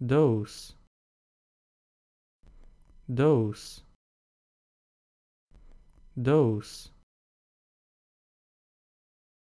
those those those